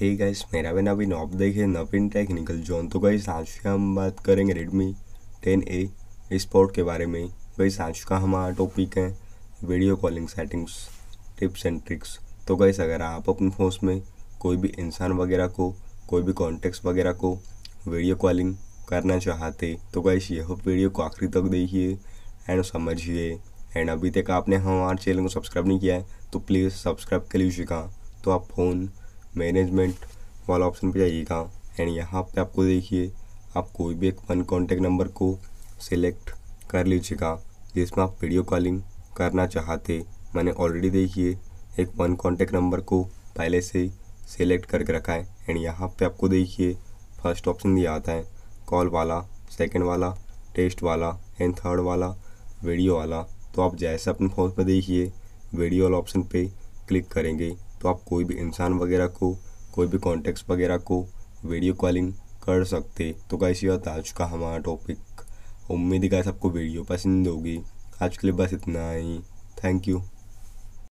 हे hey guys मेरा भी नवीन ऑप देखिए नवीन टेक्निकल जोन तो गाइस आज का हम बात करेंगे रेडमी टेन ए स्पोर्ट के बारे में गाइस आज का हमारा टॉपिक है video calling settings tips and tricks तो गाइस अगर आप अपने फ़ोन में कोई भी इंसान वगैरह को कोई भी कॉन्टेक्ट वगैरह को वीडियो कॉलिंग करना चाहते तो गाइस यह वीडियो को आखिरी तक देखिए एंड समझिए एंड अभी तक आपने हमारे चैनल को सब्सक्राइब नहीं किया है तो प्लीज़ सब्सक्राइब कर लीजिएगा तो आप फ़ोन मैनेजमेंट वाला ऑप्शन पे जाइएगा एंड यहाँ पे आपको देखिए आप कोई भी एक वन कॉन्टैक्ट नंबर को सिलेक्ट कर लीजिएगा जिसमें आप वीडियो कॉलिंग करना चाहते मैंने ऑलरेडी देखिए एक वन कॉन्टैक्ट नंबर को पहले से सिलेक्ट करके रखा है एंड यहाँ पे आपको देखिए फर्स्ट ऑप्शन दिया आता है कॉल वाला सेकेंड वाला टेस्ट वाला एंड थर्ड वाला वीडियो वाला तो आप जैसे अपने फ़ोन पर देखिए वीडियो वाला ऑप्शन पे क्लिक करेंगे तो आप कोई भी इंसान वगैरह को कोई भी कॉन्टेक्ट वगैरह को वीडियो कॉलिंग कर सकते तो कैसी होता आज का हमारा टॉपिक उम्मीद है सबको वीडियो पसंद होगी आज के लिए बस इतना ही थैंक यू